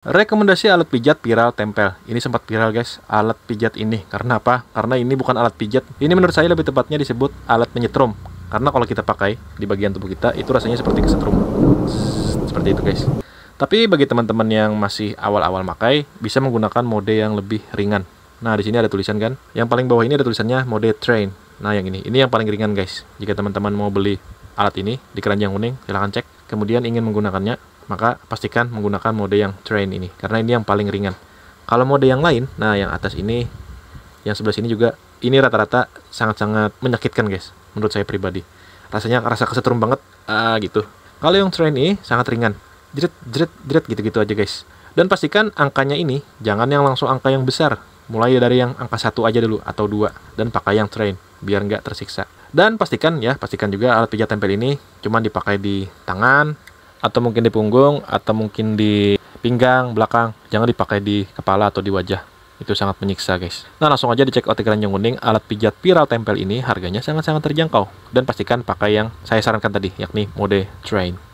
Rekomendasi alat pijat viral tempel. Ini sempat viral guys, alat pijat ini. Karena apa? Karena ini bukan alat pijat. Ini menurut saya lebih tepatnya disebut alat penyetrum. Karena kalau kita pakai di bagian tubuh kita, itu rasanya seperti kesetrum. Seperti itu guys. Tapi bagi teman-teman yang masih awal-awal makai, bisa menggunakan mode yang lebih ringan. Nah, di sini ada tulisan kan? Yang paling bawah ini ada tulisannya mode train. Nah, yang ini. Ini yang paling ringan guys. Jika teman-teman mau beli alat ini di keranjang kuning, silahkan cek. Kemudian ingin menggunakannya, maka pastikan menggunakan mode yang train ini karena ini yang paling ringan kalau mode yang lain nah yang atas ini yang sebelah sini juga ini rata-rata sangat-sangat menyakitkan guys menurut saya pribadi rasanya rasa kesetrum banget uh, gitu kalau yang train ini sangat ringan jerit jerit jerit gitu-gitu aja guys dan pastikan angkanya ini jangan yang langsung angka yang besar mulai dari yang angka satu aja dulu atau dua dan pakai yang train biar nggak tersiksa dan pastikan ya pastikan juga alat pijat tempel ini cuma dipakai di tangan atau mungkin di punggung atau mungkin di pinggang belakang jangan dipakai di kepala atau di wajah itu sangat menyiksa guys nah langsung aja dicek otak ranjang kuning alat pijat viral tempel ini harganya sangat-sangat terjangkau dan pastikan pakai yang saya sarankan tadi yakni mode train